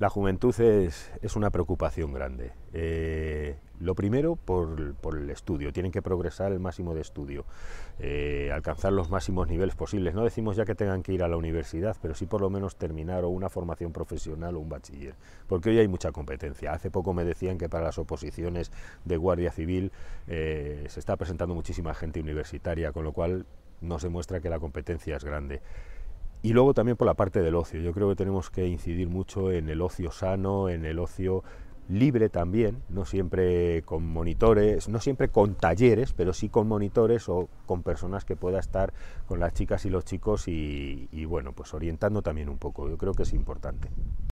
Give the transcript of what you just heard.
La juventud es, es una preocupación grande. Eh, lo primero, por, el estudio. Tienen que progresar el máximo de estudio, eh, alcanzar los máximos niveles posibles. No decimos ya que tengan que ir a la universidad, pero sí por lo menos terminar o una formación profesional o un bachiller, porque hoy hay mucha competencia. Hace poco me decían que para las oposiciones de Guardia Civil eh, se está presentando muchísima gente universitaria, con lo cual nos demuestra que la competencia es grande. Y luego también por la parte del ocio. Yo creo que tenemos que incidir mucho en el ocio sano, en el ocio libre también, no siempre con monitores, no siempre con talleres, pero sí con monitores o con personas que pueda estar con las chicas y los chicos y, bueno, pues orientando también un poco. Yo creo que es importante.